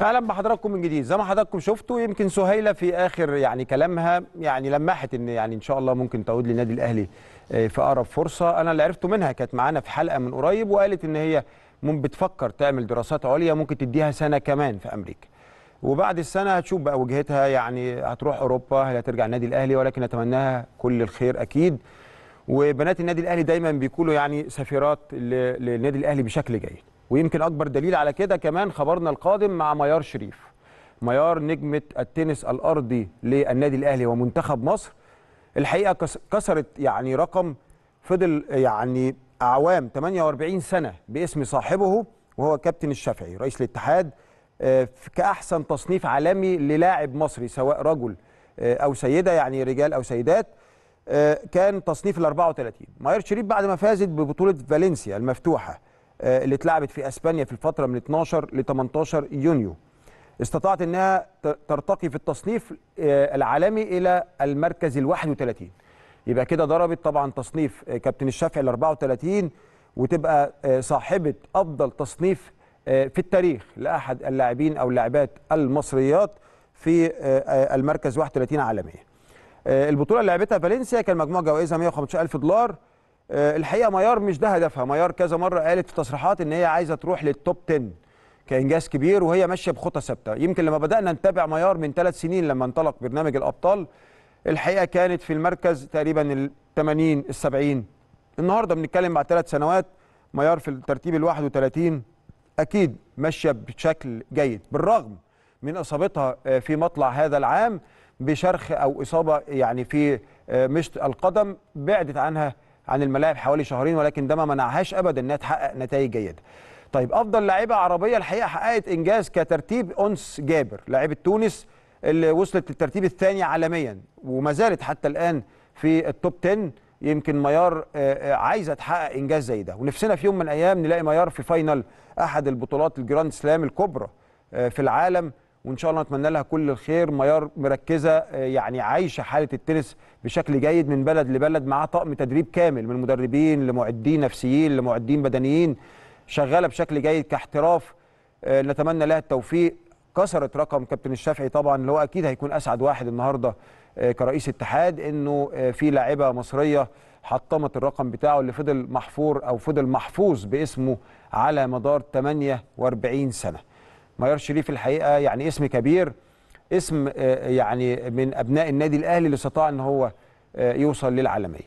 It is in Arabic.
اهلا بحضراتكم من جديد زي ما حضراتكم شفتوا يمكن سهيله في اخر يعني كلامها يعني لمحت ان يعني ان شاء الله ممكن تعود للنادي الاهلي آه، في اقرب فرصه انا اللي عرفته منها كانت معانا في حلقه من قريب وقالت ان هي بتفكر تعمل دراسات عليا ممكن تديها سنه كمان في امريكا وبعد السنه هتشوف بقى وجهتها يعني هتروح اوروبا هل هترجع النادي الاهلي ولكن اتمناها كل الخير اكيد وبنات النادي الاهلي دايما بيكونوا يعني سفيرات للنادي الاهلي بشكل جيد ويمكن اكبر دليل على كده كمان خبرنا القادم مع ميار شريف ميار نجمه التنس الارضي للنادي الاهلي ومنتخب مصر الحقيقه كسرت يعني رقم فضل يعني اعوام 48 سنه باسم صاحبه وهو كابتن الشافعي رئيس الاتحاد آه، كاحسن تصنيف عالمي للاعب مصري سواء رجل آه، او سيده يعني رجال او سيدات آه، كان تصنيف ال 34 ماير شريف بعد ما فازت ببطوله فالنسيا المفتوحه آه، اللي اتلعبت في اسبانيا في الفتره من 12 ل 18 يونيو استطاعت انها ترتقي في التصنيف آه، العالمي الى المركز ال 31 يبقى كده ضربت طبعا تصنيف آه، كابتن الشافعي ال 34 وتبقى صاحبه افضل تصنيف في التاريخ لاحد اللاعبين او اللاعبات المصريات في المركز 31 عالميا البطوله اللي لعبتها فالنسيا كان مجموع جوائزها 115000 دولار آه، الحقيقه ميار مش ده هدفها ميار كذا مره قالت في تصريحات ان هي عايزه تروح للتوب 10 كانجاز كبير وهي ماشيه بخطى ثابته يمكن لما بدانا نتابع ميار من ثلاث سنين لما انطلق برنامج الابطال الحقيقه كانت في المركز تقريبا ال 80 ال 70 النهارده بنتكلم بعد ثلاث سنوات ميار في الترتيب ال 31 اكيد ماشيه بشكل جيد بالرغم من اصابتها آه، في مطلع هذا العام بشرخ او اصابه يعني في آه، مشط القدم بعدت عنها عن الملاعب حوالي شهرين ولكن ده ما منعهاش ابدا انها تحقق نتائج جيده. طيب افضل لاعيبه عربيه الحقيقه حققت انجاز كترتيب انس جابر لاعيبه تونس اللي وصلت للترتيب الثاني عالميا وما زالت حتى الان في التوب 10 يمكن ميار آه، آه، عايزه تحقق انجاز زي ده ونفسنا في يوم من الايام نلاقي ميار في فاينل احد البطولات الجراند سلام الكبرى آه، في العالم وان شاء الله نتمنى لها كل الخير ميار مركزه آه، يعني عايشه حاله التنس بشكل جيد من بلد لبلد معاها طقم تدريب كامل من مدربين لمعدين نفسيين لمعدين بدنيين شغاله بشكل جيد كاحتراف آه، نتمنى لها التوفيق كسرت رقم كابتن الشافعي طبعا اللي هو اكيد هيكون اسعد واحد النهارده آه، كرئيس اتحاد انه في لاعبه مصريه حطمت الرقم بتاعه اللي فضل محفور او فضل محفوظ باسمه على مدار 48 سنه ميار شريف الحقيقه يعني اسم كبير اسم آه، يعني من ابناء النادي الاهلي اللي استطاع ان هو آه، يوصل للعالميه